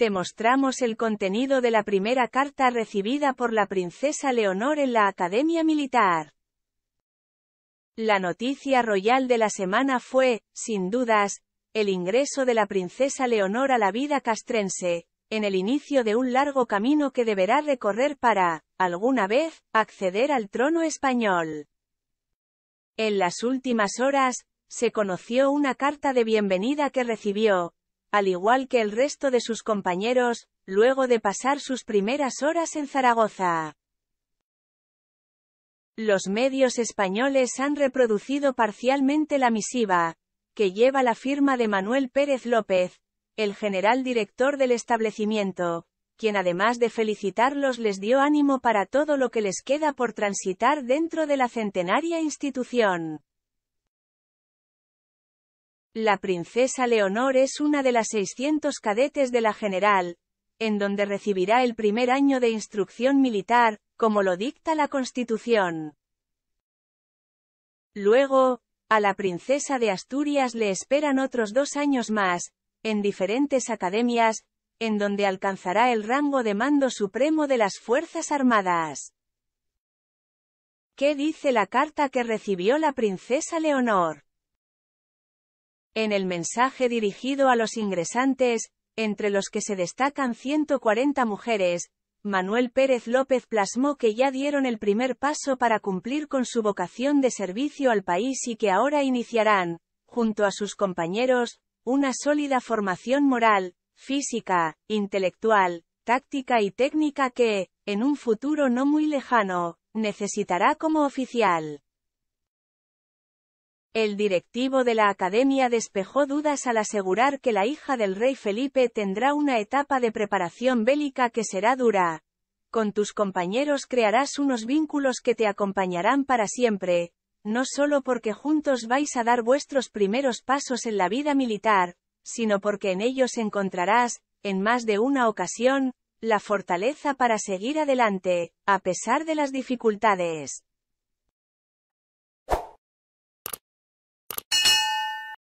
te mostramos el contenido de la primera carta recibida por la princesa Leonor en la Academia Militar. La noticia royal de la semana fue, sin dudas, el ingreso de la princesa Leonor a la vida castrense, en el inicio de un largo camino que deberá recorrer para, alguna vez, acceder al trono español. En las últimas horas, se conoció una carta de bienvenida que recibió, al igual que el resto de sus compañeros, luego de pasar sus primeras horas en Zaragoza. Los medios españoles han reproducido parcialmente la misiva, que lleva la firma de Manuel Pérez López, el general director del establecimiento, quien además de felicitarlos les dio ánimo para todo lo que les queda por transitar dentro de la centenaria institución. La princesa Leonor es una de las 600 cadetes de la general, en donde recibirá el primer año de instrucción militar, como lo dicta la Constitución. Luego, a la princesa de Asturias le esperan otros dos años más, en diferentes academias, en donde alcanzará el rango de mando supremo de las Fuerzas Armadas. ¿Qué dice la carta que recibió la princesa Leonor? En el mensaje dirigido a los ingresantes, entre los que se destacan 140 mujeres, Manuel Pérez López plasmó que ya dieron el primer paso para cumplir con su vocación de servicio al país y que ahora iniciarán, junto a sus compañeros, una sólida formación moral, física, intelectual, táctica y técnica que, en un futuro no muy lejano, necesitará como oficial. El directivo de la academia despejó dudas al asegurar que la hija del rey Felipe tendrá una etapa de preparación bélica que será dura. Con tus compañeros crearás unos vínculos que te acompañarán para siempre, no solo porque juntos vais a dar vuestros primeros pasos en la vida militar, sino porque en ellos encontrarás, en más de una ocasión, la fortaleza para seguir adelante, a pesar de las dificultades.